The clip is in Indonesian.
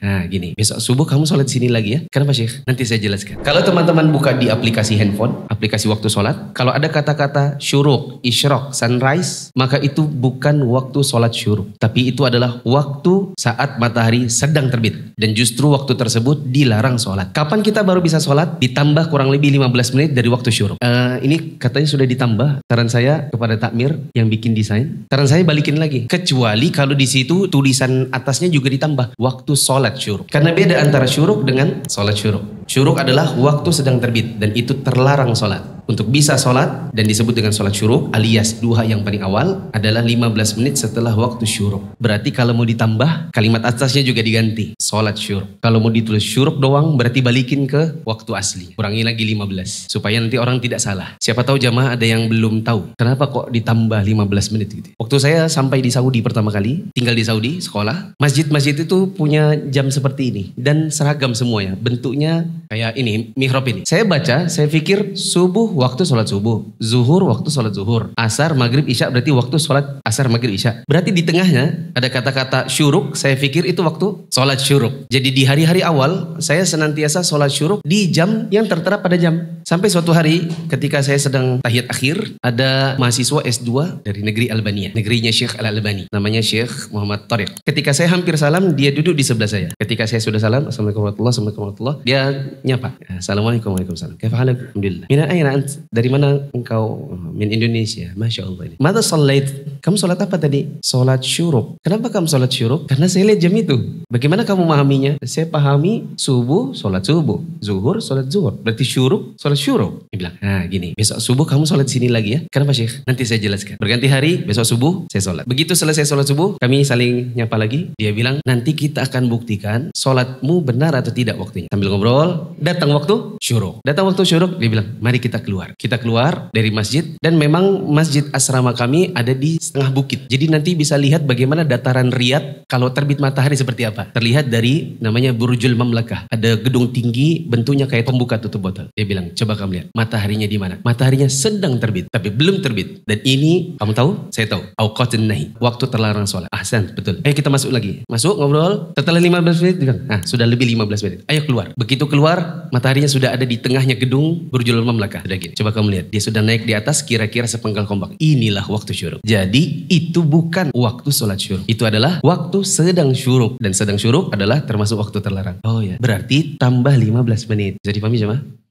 Nah gini, besok subuh kamu sholat sini lagi ya. Kenapa Syekh? Nanti saya jelaskan. Kalau teman-teman buka di aplikasi handphone, aplikasi waktu sholat, kalau ada kata-kata syuruk, isyrok, sunrise, maka itu bukan waktu sholat syuruk. Tapi itu adalah waktu saat matahari sedang terbit. Dan justru waktu tersebut dilarang sholat. Kapan kita baru bisa sholat? Ditambah kurang lebih 15 menit dari waktu syuruk. Uh, ini katanya sudah ditambah. Saran saya kepada takmir yang bikin desain. Saran saya balikin lagi. Kecuali kalau di situ tulisan atasnya juga ditambah. Waktu sholat sholat syuruk. Karena beda antara syuruk dengan sholat syuruk. Syuruk adalah waktu sedang terbit dan itu terlarang sholat untuk bisa sholat dan disebut dengan sholat syuruk alias duha yang paling awal adalah 15 menit setelah waktu syuruk. Berarti kalau mau ditambah kalimat atasnya juga diganti sholat syuruk. Kalau mau ditulis syuruk doang berarti balikin ke waktu asli. Kurangi lagi 15 supaya nanti orang tidak salah. Siapa tahu jamaah ada yang belum tahu kenapa kok ditambah 15 menit gitu. Waktu saya sampai di Saudi pertama kali tinggal di Saudi sekolah masjid-masjid itu punya jam seperti ini dan seragam semuanya bentuknya kayak ini mihrab ini. Saya baca saya pikir subuh waktu sholat subuh, zuhur waktu sholat zuhur, asar maghrib isya berarti waktu sholat asar maghrib isya. Berarti di tengahnya ada kata-kata syuruk, saya pikir itu waktu sholat syuruk. Jadi di hari-hari awal saya senantiasa sholat syuruk di jam yang tertera pada jam. Sampai suatu hari ketika saya sedang tahiyat akhir, ada mahasiswa S2 dari negeri Albania, negerinya Syekh Al-Albani, namanya Syekh Muhammad Tariq. Ketika saya hampir salam, dia duduk di sebelah saya. Ketika saya sudah salam, Assalamualaikum warahmatullahi wabarakatuh, dia nyapa. Assalamualaikum warahmatullahi wabarakatuh. Alhamdulillah. Mina ant? dari mana engkau? Eh, min Indonesia. Masya Allah ini. Mata salat kamu sholat apa tadi? Sholat syuruk. Kenapa kamu sholat syuruk? Karena saya lihat jam itu. Bagaimana kamu memahaminya? Saya pahami subuh, sholat subuh. Zuhur, sholat zuhur. Berarti syuruk, sholat syuruk. Dia bilang, nah gini, besok subuh kamu sholat sini lagi ya. Kenapa sih? Nanti saya jelaskan. Berganti hari, besok subuh saya sholat. Begitu selesai sholat subuh, kami saling nyapa lagi. Dia bilang, nanti kita akan buktikan sholatmu benar atau tidak waktunya. Sambil ngobrol, datang waktu syuruk. Datang waktu syuruk, dia bilang, mari kita keluar. Kita keluar dari masjid dan memang masjid asrama kami ada di setengah bukit. Jadi nanti bisa lihat bagaimana dataran Riyadh kalau terbit matahari seperti apa. Terlihat dari namanya Burjul Mamlakah. Ada gedung tinggi bentuknya kayak pembuka tutup botol. Dia bilang, coba kamu lihat mataharinya di mana. Mataharinya sedang terbit, tapi belum terbit. Dan ini kamu tahu? Saya tahu. Awqatun nahi. Waktu terlarang sholat. Ahsan, betul. Ayo kita masuk lagi. Masuk ngobrol. Setelah 15 menit, bilang, nah sudah lebih 15 menit. Ayo keluar. Begitu keluar, mataharinya sudah ada di tengahnya gedung Burjul Mamlakah. Sudah gini. Gitu. Coba kamu lihat. Dia sudah naik di atas kira-kira sepenggal kompak. Inilah waktu syuruk. Jadi tadi itu bukan waktu sholat syuruk. Itu adalah waktu sedang syuruk. Dan sedang syuruk adalah termasuk waktu terlarang. Oh ya, berarti tambah 15 menit. jadi paham ya,